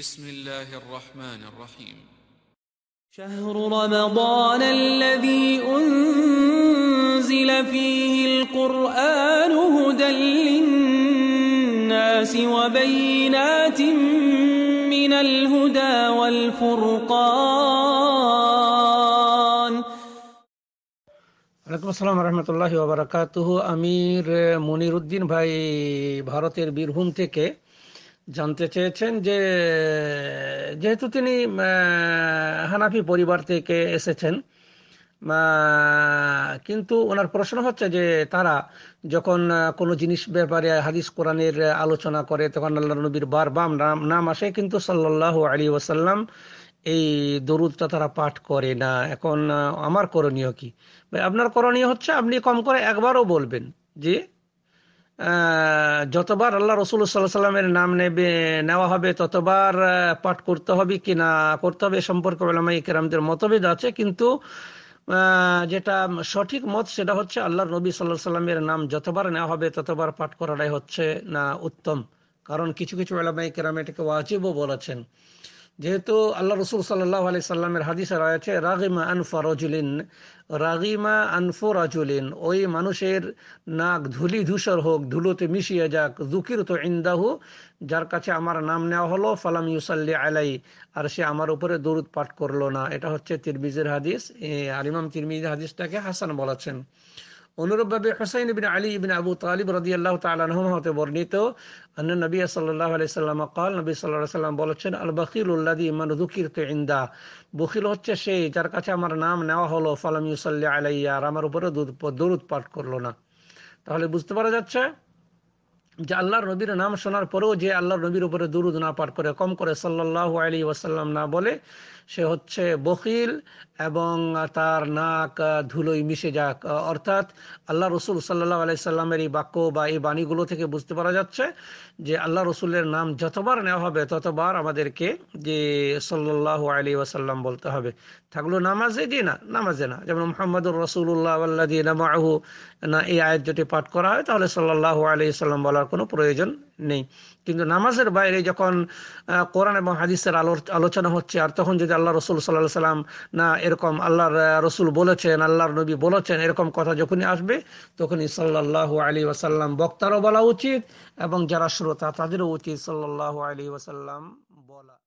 بسم الله الرحمن الرحيم شهر رمضان الذي أنزل فيه القرآن هدى للناس وبينات من الهدى والفرقان ورحمة الله وبركاته أمير منير الدين بھائي ভারতের بيرهم تكي জানতে চেয়েছেন যে যেহেতু তিনি হানাফি পরিবার থেকে এসেছেন কিন্তু ওনার প্রশ্ন হচ্ছে যে তারা যখন কোনো জিনিস ব্যাপারে হাদিস কোরআনের আলোচনা করে তখন আল্লাহ নবীর বার বাম নাম নাম আসে কিন্তু সাল্লাহ আলী ওসাল্লাম এই দরুদটা তারা পাঠ করে না এখন আমার করণীয় কি আপনার করণীয় হচ্ছে আপনি কম করে একবারও বলবেন যে যতবার আল্লাহ রসুল সাল্লাহ সাল্লামের নাম নেবে নেওয়া হবে ততবার পাঠ করতে হবে কি না করতে হবে সম্পর্কে আলামা কেরামদের মতভেদ আছে কিন্তু যেটা সঠিক মত সেটা হচ্ছে আল্লাহর নবী সাল্লাহ সাল্লামের নাম যতবার নেওয়া হবে ততবার পাঠ করাটাই হচ্ছে না উত্তম কারণ কিছু কিছু আলামা ইকেরাম এটাকে ওয়াজিবও বলেছেন যেহেতু আল্লাহ রসুল সাল্লাহ আলি সাল্লামের হাদিসে রয়েছে রাগিমা আনফা রজুলিন রাগিমা আনফো রাজুলিন ওই মানুষের নাক ধুলি ধূসর হোক ধুলোতে মিশিয়ে যাক জুকির তো ইন্দাহু যার কাছে আমার নাম নেওয়া হলো ফালাম ইউসাল্লি আলাই আর সে আমার উপরে দরুদ পাঠ করলো না এটা হচ্ছে তিরমিজের হাদিস আলিমাম তিরমিজ হাদিসটাকে হাসান বলেছেন অনুরূপভাবে হোসাইন বিন আলী ইবিন আবু তালিব রদি আল্লাহ তালন হতে বর্ণিত অন্য নবী সাল্লাহ সাল্লাম কাল নবী সাল্লাহ সাল্লাম বলেছেন আল বকিল উল্লাদি ইমান দুকির তো ইন্দা বকিল হচ্ছে সেই যার কাছে আমার নাম নেওয়া হলো ফালাম ইউসাল্লি আলাইয়া আর আমার উপরে দরুদ পাঠ করলো না তাহলে বুঝতে পারা যাচ্ছে যে আল্লাহর নবীর নাম শোনার পরেও যে আল্লাহর নবীর উপরে দুরুদ না পাঠ করে কম করে সাল্লাহ আলী ওয়াসাল্লাম না বলে সে হচ্ছে বকিল এবং তার নাক ধুলোই মিশে যাক অর্থাৎ আল্লাহ রসুল সাল্লাহ আলাইসাল্লামের এই বাক্য বা এই বাণীগুলো থেকে বুঝতে পারা যাচ্ছে যে আল্লাহ রসুলের নাম যতবার নেওয়া হবে ততবার আমাদেরকে যে সাল্লাহ আলী ওয়াসাল্লাম বলতে হবে থাকলো নামাজে দিয়ে না নামাজে না যেমন মোহাম্মদুর রসুল্লাহ আল্লাহ দিয়ে নামাহু না এই আয়ের যদি পাঠ করা হয় তাহলে সাল্লাহ আলী সাল্লাম বলার কোনো প্রয়োজন নেই কিন্তু নামাজের বাইরে যখন কোরআন এবং হাদিসের আলোচনা হচ্ছে আর তখন যদি আল্লাহ রসুল সাল্লাহ সাল্লাম না এরকম আল্লাহর রসুল বলেছেন আল্লাহর নবী বলেছেন এরকম কথা যখনই আসবে তখনই সাল্লাহ আলী ওয়াসাল্লাম বক্তারও বলা উচিত এবং যারা শ্রোতা তাদেরও উচিত সাল্লাহ আলী ওয়াসাল্লাম বলা